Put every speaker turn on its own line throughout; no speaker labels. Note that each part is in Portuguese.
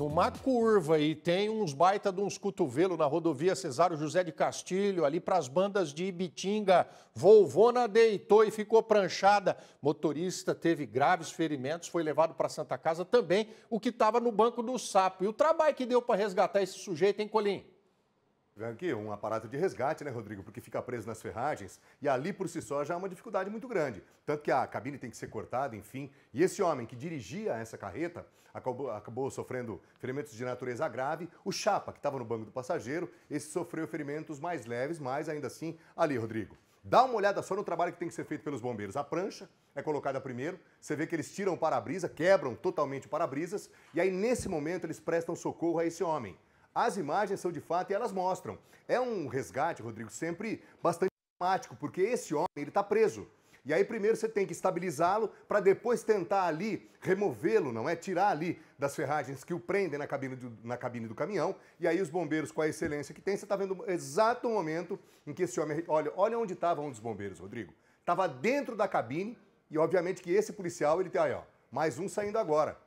numa curva e tem uns baita de uns cotovelo na rodovia Cesário José de Castilho, ali para as bandas de Ibitinga. Volvona deitou e ficou pranchada. Motorista teve graves ferimentos, foi levado para Santa Casa também, o que estava no banco do sapo. E o trabalho que deu para resgatar esse sujeito, hein, Colim?
aqui um aparato de resgate, né, Rodrigo? Porque fica preso nas ferragens e ali por si só já é uma dificuldade muito grande. Tanto que a cabine tem que ser cortada, enfim. E esse homem que dirigia essa carreta acabou, acabou sofrendo ferimentos de natureza grave. O Chapa, que estava no banco do passageiro, esse sofreu ferimentos mais leves, mas ainda assim, ali, Rodrigo. Dá uma olhada só no trabalho que tem que ser feito pelos bombeiros. A prancha é colocada primeiro, você vê que eles tiram o para-brisa, quebram totalmente o para-brisas, e aí nesse momento eles prestam socorro a esse homem. As imagens são de fato e elas mostram. É um resgate, Rodrigo, sempre bastante dramático, porque esse homem ele está preso. E aí primeiro você tem que estabilizá-lo para depois tentar ali removê-lo, não é? Tirar ali das ferragens que o prendem na cabine, do, na cabine do caminhão. E aí os bombeiros, com a excelência que tem, você está vendo o exato momento em que esse homem... Olha, olha onde estava um dos bombeiros, Rodrigo. Estava dentro da cabine e obviamente que esse policial, ele tem tá aí, ó, mais um saindo agora.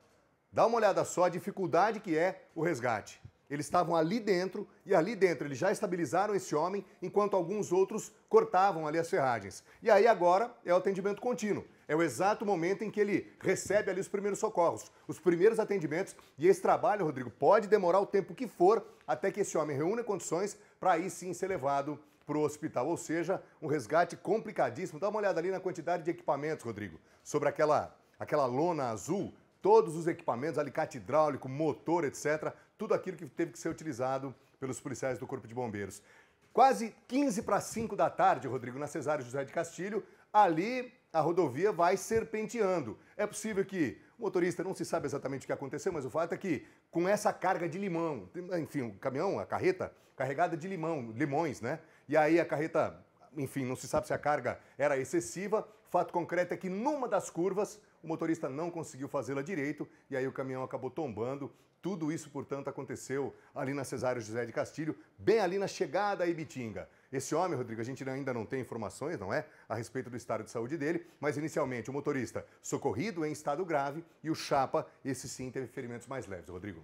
Dá uma olhada só a dificuldade que é o resgate. Eles estavam ali dentro e ali dentro eles já estabilizaram esse homem, enquanto alguns outros cortavam ali as ferragens. E aí agora é o atendimento contínuo. É o exato momento em que ele recebe ali os primeiros socorros, os primeiros atendimentos. E esse trabalho, Rodrigo, pode demorar o tempo que for até que esse homem reúna condições para aí sim ser levado para o hospital. Ou seja, um resgate complicadíssimo. Dá uma olhada ali na quantidade de equipamentos, Rodrigo, sobre aquela, aquela lona azul. Todos os equipamentos, alicate hidráulico, motor, etc., tudo aquilo que teve que ser utilizado pelos policiais do Corpo de Bombeiros. Quase 15 para 5 da tarde, Rodrigo na Cesário José de Castilho, ali a rodovia vai serpenteando. É possível que o motorista não se sabe exatamente o que aconteceu, mas o fato é que com essa carga de limão, enfim, o caminhão, a carreta carregada de limão, limões, né? E aí a carreta enfim, não se sabe se a carga era excessiva. Fato concreto é que numa das curvas o motorista não conseguiu fazê-la direito e aí o caminhão acabou tombando. Tudo isso, portanto, aconteceu ali na Cesário José de Castilho, bem ali na chegada a Ibitinga. Esse homem, Rodrigo, a gente ainda não tem informações, não é? A respeito do estado de saúde dele, mas inicialmente o motorista socorrido em estado grave e o Chapa, esse sim, teve ferimentos mais leves, Rodrigo.